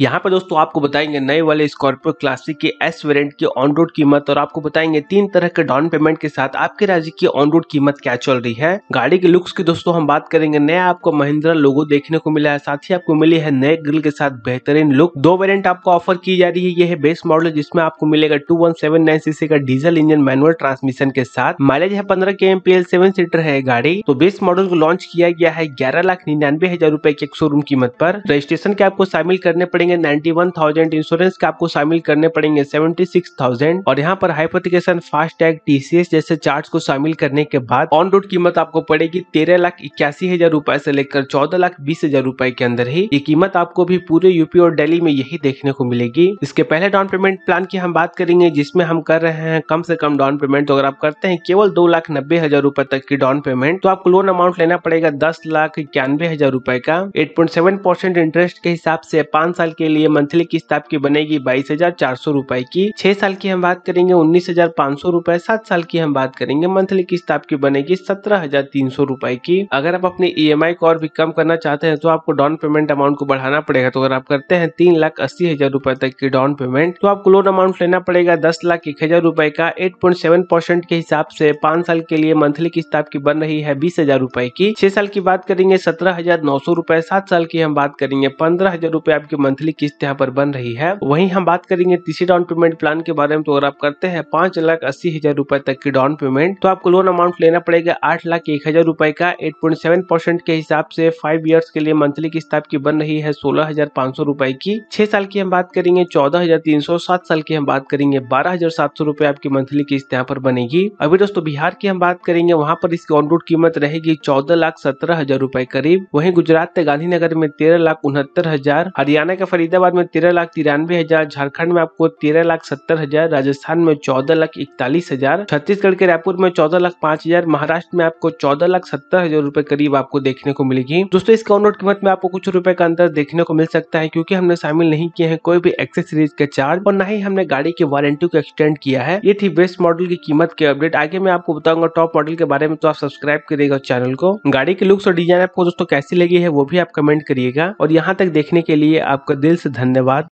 यहाँ पर दोस्तों आपको बताएंगे नए वाले स्कॉर्पियो क्लासिक के एस वेरियंट की ऑन रोड कीमत और आपको बताएंगे तीन तरह के डाउन पेमेंट के साथ आपके राज्य की ऑन रोड कीमत क्या चल रही है गाड़ी के लुक्स की दोस्तों हम बात करेंगे नया आपको महिंद्रा लोगो देखने को मिला है साथ ही आपको मिली है नए ग्रिल के साथ बेहतरीन लुक दो वेरियंट आपको ऑफर की जा रही है ये है बेस मॉडल जिसमें आपको मिलेगा two one seven nine CC का डीजल इंजन मैनुअल ट्रांसमिशन के साथ माइलेज है पंद्रह के एम सेवन सीटर है गाड़ी तो बेस मॉडल को लॉन्च किया गया है ग्यारह लाख निन्यानवे हजार रूपए के शोरूम कीमत पर रजिस्ट्रेशन के आपको शामिल करने पड़ेंगे पड़ेंगे 91,000 इंश्योरेंस के आपको शामिल करने पड़ेंगे 76,000 और यहाँ पर हाइपोथिकेशन फास्ट टैग टीसीएस जैसे चार्ज को शामिल करने के बाद ऑन रोड कीमत आपको पड़ेगी तेरह लाख इक्यासी हजार रूपए से लेकर चौदह लाख बीस हजार रूपए के अंदर ही ये कीमत आपको भी पूरे यूपी और दिल्ली में यही देखने को मिलेगी इसके पहले डाउन पेमेंट प्लान की हम बात करेंगे जिसमें हम कर रहे हैं कम से कम डाउन पेमेंट तो अगर आप करते हैं केवल दो लाख नब्बे हजार रूपए तक की डाउन पेमेंट तो आपको लोन अमाउंट लेना पड़ेगा दस लाख इक्यानवे हजार रूपए का eight point seven percent interest के हिसाब से पांच साल के लिए मंथली किस्त आपकी बनेगी बाईस हजार चार सौ रूपए की छह साल की हम बात करेंगे उन्नीस हजार पाँच सौ रूपए सात साल की हम बात करेंगे मंथली किस्त आपकी बनेगी सत्रह हजार तीन सौ रूपए की अगर आप अपने ई e को और भी कम करना चाहते हैं तो आपको डाउन पेमेंट अमाउंट को बढ़ाना पड़ेगा तो अगर आप करते हैं तीन लाख अस्सी हजार रूपए तक की डाउन पेमेंट तो आपको लोन अमाउंट लेना पड़ेगा दस लाख एक हजार रूपए का एट पॉइंट सेवन परसेंट के हिसाब से पाँच साल के लिए मंथली किस्त आपकी बन रही है बीस हजार रूपए की छह साल की बात करेंगे सत्रह हजार नौ सौ रूपए सात साल की हम बात करेंगे पंद्रह हजार रूपए आपकी मंथली मंथली किस्त यहाँ पर बन रही है वही हम बात करेंगे तीसरे डाउन पेमेंट प्लान के बारे में तो अगर आप करते हैं पांच लाख अस्सी हजार रूपए तक की डाउन पेमेंट तो आपको लोन अमाउंट लेना पड़ेगा आठ लाख एक हजार रूपए का एट पॉइंट सेवन परसेंट के हिसाब से फाइव ईयर्स के लिए मंथली किस्त आपकी बन रही है सोलह हजार पाँच सौ रूपए की छह साल की हम बात करेंगे चौदह हजार तीन सौ सात साल की हम बात करेंगे बारह हजार सात सौ रूपए आपकी मंथली किस्त यहाँ पर बनेगी अभी दोस्तों बिहार की हम बात करेंगे वहाँ पर इसकी ऑन रोड कीमत रहेगी चौदह लाख सत्रह हजार रूपए करीब वही गुजरात के गांधीनगर में तेरह लाख उनहत्तर हजार हरियाणा के फरीदाबाद में तेरह लाख तिरानवे हजार झारखंड में आपको तेरह लाख सत्तर हजार राजस्थान में चौदह लाख इकतालीस हजार छत्तीसगढ़ के रायपुर में चौदह लाख पांच हजार महाराष्ट्र में आपको चौदह लाख सत्तर हजार रूपए करीब आपको देखने को मिलेगी दोस्तों इसका ऑनरोड कीमत में आपको कुछ रुपए का अंतर देखने को मिल सकता है क्यूँकी हमने शामिल नहीं किए हैं कोई भी एक्सेसरीज का चार्ज और न ही हमने गाड़ी की वारंटी को एक्सटेंड किया है ये थी बेस्ट मॉडल की कीमत के अपडेट आगे मैं आपको बताऊंगा टॉप मॉडल के बारे में तो आप सब्सक्राइब करिएगा चैनल को गाड़ी के लुक्स और डिजाइन आपको दोस्तों कैसी लगी है वो भी आप कमेंट करिएगा और यहाँ तक देखने के लिए आपका दिल से धन्यवाद